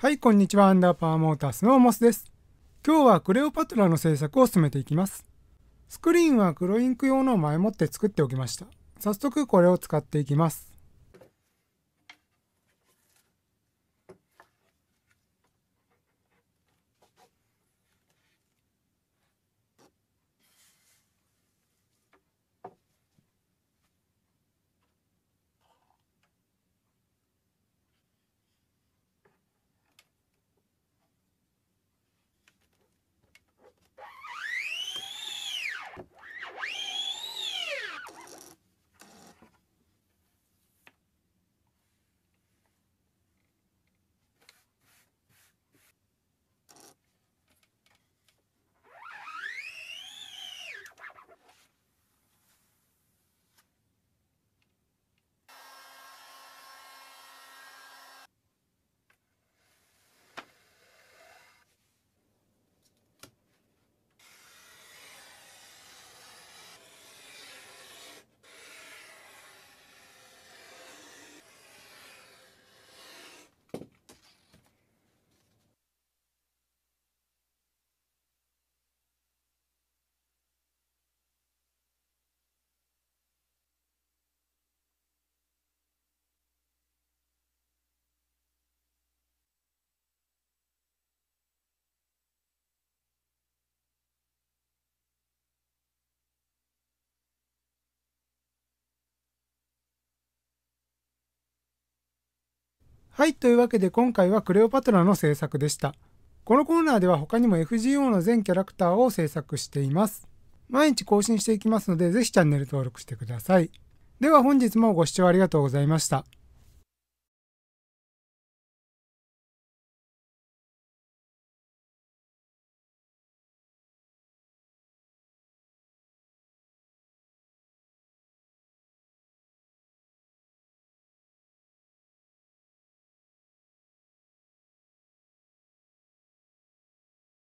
はい、こんにちは。アンダーパワーモータースのモスです。今日はクレオパトラの制作を進めていきます。スクリーンは黒インク用の前もって作っておきました。早速これを使っていきます。はい、というわけで今回はクレオパトラの制作でした。このコーナーでは他にも FGO の全キャラクターを制作しています。毎日更新していきますので、ぜひチャンネル登録してください。では本日もご視聴ありがとうございました。